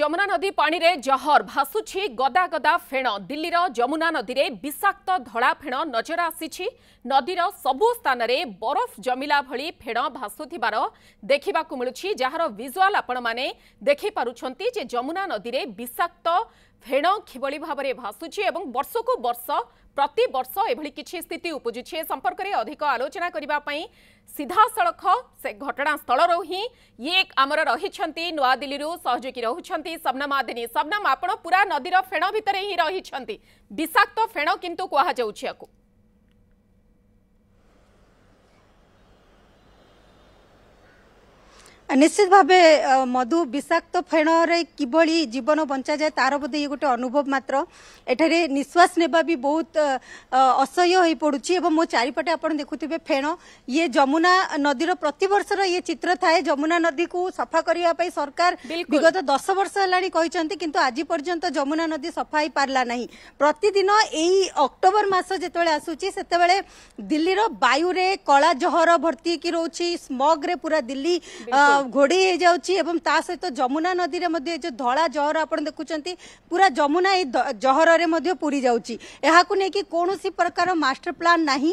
যমুনা নদী পাণিরে জহর ভাসুছি গদা গদা ফেণ দিল্লির যমুনা নদীরে বিষাক্ত ধলা ফেণ নজর আসিছি নদীর সবু স্থানের বরফ জমিলা ভি ফেণ ভাসুবার দেখা মিলুছি যার ভিজুয়াল আপনার দেখিপারুচ্ছেন যে যমুনা নদীরে বিষাক্ত ফেণ কিভাবে ভাবে ভাসুছি এবং বর্ষকু বর্ষ প্রতি বর্ষ এভাবে কিছু স্থিতি উপজুছি এ সম্পর্কের অধিক আলোচনা করা সিধাসলখ সে ঘটনাস্থলর হি ইয়ে আমার রয়েছেন নয়াদিল্লি সহযোগী রয়েছেন সবনা মাদিনী সবনাম আপনার পুরা নদীর ফেণ ভিতরে হি রয়েছেন বিষাক্ত ফেণ কিন্তু কুহযাচ্ছে ନିଶ୍ଚିତ ଭାବେ ମଧୁ ବିଷାକ୍ତ ଫେଣରେ କିଭଳି ଜୀବନ ବଞ୍ଚାଯାଏ ତାର ବୋଧେ ଇଏ ଗୋଟେ ଅନୁଭବ ମାତ୍ର ଏଠାରେ ନିଶ୍ୱାସ ନେବା ବି ବହୁତ ଅସହ୍ୟ ହୋଇପଡ଼ୁଛି ଏବଂ ମୋ ଚାରିପଟେ ଆପଣ ଦେଖୁଥିବେ ଫେଣ ଇଏ ଯମୁନା ନଦୀର ପ୍ରତିବର୍ଷର ଇଏ ଚିତ୍ର ଥାଏ ଯମୁନା ନଦୀକୁ ସଫା କରିବା ପାଇଁ ସରକାର ବିଗତ ଦଶ ବର୍ଷ ହେଲାଣି କହିଛନ୍ତି କିନ୍ତୁ ଆଜି ପର୍ଯ୍ୟନ୍ତ ଯମୁନା ନଦୀ ସଫା ହୋଇପାରିଲା ନାହିଁ ପ୍ରତିଦିନ ଏଇ ଅକ୍ଟୋବର ମାସ ଯେତେବେଳେ ଆସୁଛି ସେତେବେଳେ ଦିଲ୍ଲୀର ବାୟୁରେ କଳା ଜହର ଭର୍ତ୍ତି ହୋଇକି ରହୁଛି ସ୍ମଗ୍ରେ ପୁରା ଦିଲ୍ଲୀ ଘୋଡ଼େଇ ହେଇଯାଉଛି ଏବଂ ତା ସହିତ ଯମୁନା ନଦୀରେ ମଧ୍ୟ ଏ ଯେଉଁ ଧଳା ଜହର ଆପଣ ଦେଖୁଛନ୍ତି ପୁରା ଯମୁନା ଏଇ ଜହରରେ ମଧ୍ୟ ପୁରୀ ଯାଉଛି ଏହାକୁ ନେଇକି କୌଣସି ପ୍ରକାର ମାଷ୍ଟର ପ୍ଲାନ୍ ନାହିଁ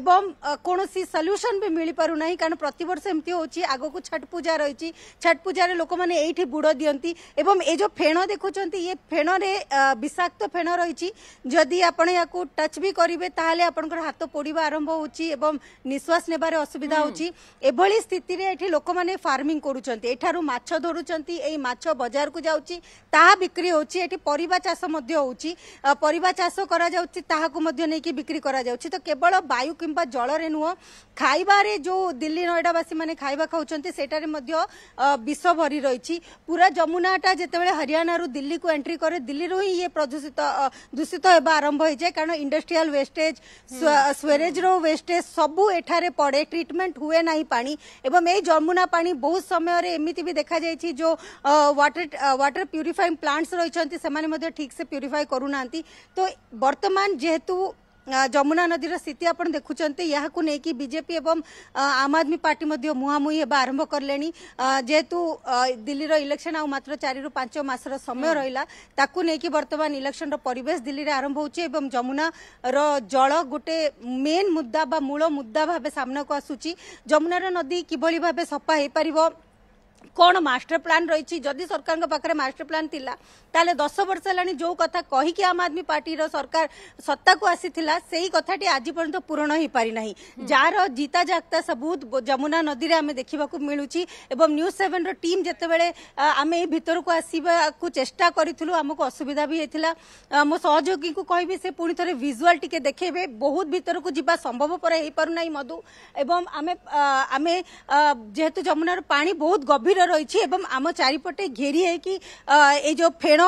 ଏବଂ କୌଣସି ସଲ୍ୟୁସନ୍ ବି ମିଳିପାରୁନାହିଁ କାରଣ ପ୍ରତିବର୍ଷ ଏମିତି ହେଉଛି ଆଗକୁ ଛଟ୍ ପୂଜା ରହିଛି ଛଟ୍ ପୂଜାରେ ଲୋକମାନେ ଏଇଠି ବୁଡ଼ ଦିଅନ୍ତି ଏବଂ ଏ ଯେଉଁ ଫେଣ ଦେଖୁଛନ୍ତି ଇଏ ଫେଣରେ ବିଷାକ୍ତ ଫେଣ ରହିଛି ଯଦି ଆପଣ ଏହାକୁ ଟଚ୍ ବି କରିବେ ତାହେଲେ ଆପଣଙ୍କର ହାତ ପୋଡ଼ିବା ଆରମ୍ଭ ହେଉଛି ଏବଂ ନିଶ୍ୱାସ ନେବାରେ ଅସୁବିଧା ହେଉଛି ଏଭଳି ସ୍ଥିତିରେ ଏଠି ଲୋକମାନେ ଯେଉଁମାନେ ଫାର୍ମିଂ କରୁଛନ୍ତି ଏଠାରୁ ମାଛ ଧରୁଛନ୍ତି ଏଇ ମାଛ ବଜାରକୁ ଯାଉଛି ତାହା ବିକ୍ରି ହେଉଛି ଏଠି ପରିବା ଚାଷ ମଧ୍ୟ ହେଉଛି ପରିବା ଚାଷ କରାଯାଉଛି ତାହାକୁ ମଧ୍ୟ ନେଇକି ବିକ୍ରି କରାଯାଉଛି ତ କେବଳ ବାୟୁ କିମ୍ବା ଜଳରେ ନୁହଁ ଖାଇବାରେ ଯେଉଁ ଦିଲ୍ଲୀ ନଏଡ଼ାବାସୀମାନେ ଖାଇବା ଖାଉଛନ୍ତି ସେଠାରେ ମଧ୍ୟ ବିଷ ଭରି ରହିଛି ପୁରା ଯମୁନାଟା ଯେତେବେଳେ ହରିୟାଣାରୁ ଦିଲ୍ଲୀକୁ ଏଣ୍ଟ୍ରି କରେ ଦିଲ୍ଲୀରୁ ହିଁ ଇଏ ପ୍ରଦୂଷିତ ଦୂଷିତ ହେବା ଆରମ୍ଭ ହୋଇଯାଏ କାରଣ ଇଣ୍ଡଷ୍ଟ୍ରିଆଲ ୱେଷ୍ଟେଜ୍ ସ୍ୱେରେଜର ୱେଷ୍ଟେଜ୍ ସବୁ ଏଠାରେ ପଡ଼େ ଟ୍ରିଟମେଣ୍ଟ ହୁଏ ନାହିଁ ପାଣି ଏବଂ এই যমুনা ପାଣି ବହୁତ ସମୟରେ ଏମିତି ବି ଦେଖାଯାଇଛି ଯେଉଁ ୱାଟର ୱାଟର ପ୍ୟୁରିଫାଇଂ ପ୍ଲାଣ୍ଟସ୍ ରହିଛନ୍ତି ସେମାନେ ମଧ୍ୟ ଠିକ୍ ସେ ପ୍ୟୁରିଫାଏ କରୁନାହାନ୍ତି ତ ବର୍ତ୍ତମାନ ଯେହେତୁ जमुना नदी र स्थिति आएको बिजेपी एवं आम आदमी पर्ट मुहामुही आरंभ कले दिी दिल्लीर इलेक्शन आ मात्र चारि पाँच मास र समय रह इलेक्सन र परे दिल्ली आरम्भ हुमुनार जल गोटे मेन मुद्दा मूल मुद्दा भाइ सामना आसुची जमुनार नदी कि सफाइ पऱ्यो कौन मास्टर प्लान रही जदि सरकार मास्टर प्लान थिला ताले दस वर्ष जो कथा कहीकि आम आदमी पार्टी सरकार सत्ता को आसी कथी आज पर्यटन पूरण हो पारिना हम्म। जार जीता जाता सबूत जमुना नदी में देखा मिलूँ न्यूज सेवेन रीम जिते बम भितर को आसवाक चेषा करूँ आमको असुविधा भी होता मो सहयोगी को कह भी से पुणी थे भिजुआल टी देखे बहुत भितर को जी संभवपर हो पार ना मधु एवं आम जेहेतु जमुनार पा बहुत गभर ଗଭୀର ରହିଛି ଏବଂ ଆମ ଚାରିପଟେ ଘେରି ହେଇକି ଏ ଯେଉଁ ଫେଣ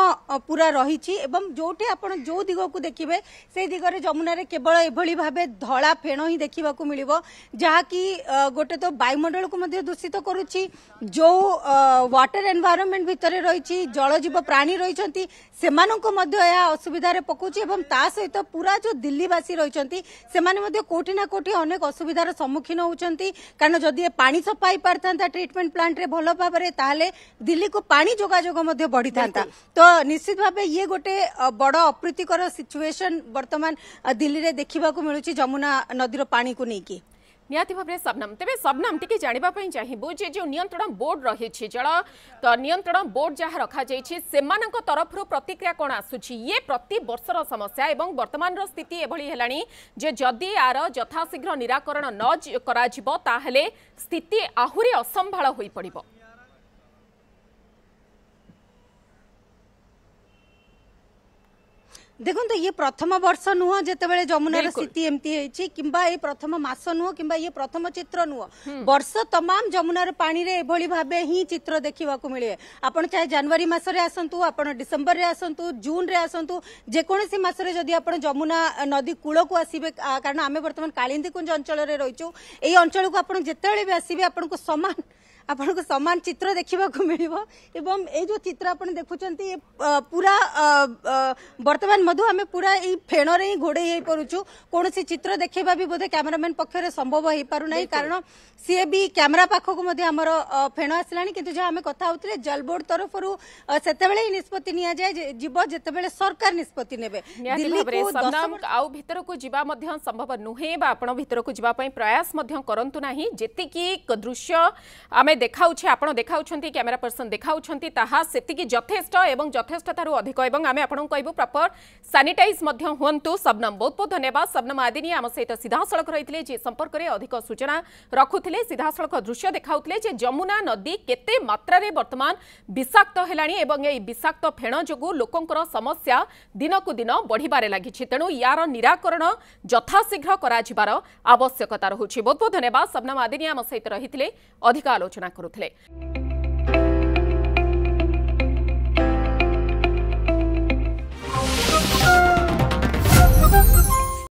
ପୁରା ରହିଛି ଏବଂ ଯେଉଁଠି ଆପଣ ଯେଉଁ ଦିଗକୁ দেখবে সেই দিগরে যমুনার কেবল এভাবে ভাবে ধলা ফেণ হি দেখা মিলব যা কি গোটে তো বায়ুমণ্ডলক দূষিত করুচি যে ওয়াটার এনভায়রনমেন্ট ভিতরে রয়েছে জলজীব প্রাণী রয়েছেন সে অসুবিধার পকাউছি এবং তা সহ পুরা যে দিল্লীবাসী রয়েছেন সে কোটি না কোটি অনেক অসুবিধার সম্মুখীন হচ্ছেন কারণ যদি পাঁচ সফাই পারিথান্তা ট্রিটমেন্ট প্লান্টে ভাল ଭଲ ଭାବରେ ତାହେଲେ ଦିଲ୍ଲୀକୁ ପାଣି ଯୋଗାଯୋଗ ମଧ୍ୟ ବଢ଼ିଥାନ୍ତା ତ ନିଶ୍ଚିତ ଭାବେ ଇଏ ଗୋଟେ ବଡ଼ ଅପ୍ରୀତିକର ସିଚୁଏସନ୍ ବର୍ତ୍ତମାନ ଦିଲ୍ଲୀରେ ଦେଖିବାକୁ ମିଳୁଛି ଯମୁନା ନଦୀର ପାଣିକୁ ନେଇକି নিহতি ভাবে সবনাম তবে সবনাম টিকি জাঁয়া চাহিবু যে যে নিয়ন্ত্রণ বোর্ড রয়েছে জল নিয়ন্ত্রণ বোর্ড যা রখা যাই সে তরফর প্রতিক্রিয়া কণ আসুচি ইয়ে প্রতি বর্ষর সমস্যা এবং বর্তমানর স্থিতি এভাবে হল যে যদি আর যথাশীঘ্র নিরাকরণ ন করা তাহলে স্থিতি আহরি অসম্ভাল হয়ে পড়ব ଦେଖନ୍ତୁ ଇଏ ପ୍ରଥମ ବର୍ଷ ନୁହଁ ଯେତେବେଳେ ଯମୁନାର ସ୍ଥିତି ଏମିତି ହେଇଛି କିମ୍ବା ଏଇ ପ୍ରଥମ ମାସ ନୁହଁ କିମ୍ବା ଇଏ ପ୍ରଥମ ଚିତ୍ର ନୁହଁ ବର୍ଷ ତମାମ ଯମୁନାର ପାଣିରେ ଏଭଳି ଭାବେ ହିଁ ଚିତ୍ର ଦେଖିବାକୁ ମିଳିବେ ଆପଣ ଚାହେ ଜାନୁଆରୀ ମାସରେ ଆସନ୍ତୁ ଆପଣ ଡିସେମ୍ବରରେ ଆସନ୍ତୁ ଜୁନ୍ରେ ଆସନ୍ତୁ ଯେକୌଣସି ମାସରେ ଯଦି ଆପଣ ଯମୁନା ନଦୀ କୂଳକୁ ଆସିବେ କାରଣ ଆମେ ବର୍ତ୍ତମାନ କାଳିନ୍ଦୀକୁଞ୍ଜ ଅଞ୍ଚଳରେ ରହିଛୁ এই অঞ্চলক আপনার যেতবে আসবে আপনার সমান आपण को सामान चित्र देखा मिल जो चित्र आप देखुं पूरा बर्तमान आम पूरा येणरे ही घोड़े हो पारू कौन चित्र देखा भी बोधे क्यमेरामैन पक्ष संभव हो पार ना कारण सीए भी क्यमेरा पाखक फेण आसला कि आम कथा हो जल बोर्ड तरफ रूत ही निष्पत्ति जिते बड़े सरकार निष्पत्ति ने संभव नुहे भरको प्रयास करतु दृश्य आम দেখাউছে আপনার দেখাউছেন ক্যামেরা পর্সন দেখাউছেন তাহা সেতিকি যথেষ্ট এবং যথেষ্ট তার অধিক এবং আমি আপনার কহবু প্রপর সানিটাইজ হুঁতু সবনম বহুত বহুত ধন্যবাদ সবনম আদিনী আমার সহ সিধাসলখ রয়েছে যে সম্পর্কের অধিক সূচনা রাখুলে সিধাসলখ দৃশ্য দেখাউলে যে যমুনা নদী কেতে মাত্রার বর্তমান বিষাক্ত হলানি এবং এই বিষাক্ত ফেণ যোগ লোকর সমস্যা দিনকু দিন বড়িবার লাগিছে তেণু ইয়ার নিরাকরণ যথাশীঘ্র করা আবশ্যকতা রয়েছে বহুত বহুত ধন্যবাদ সবনম আদিনী আমার সহ রয়েছে অধিক আলোচনা ଘୋଷଣା କରୁଥିଲେ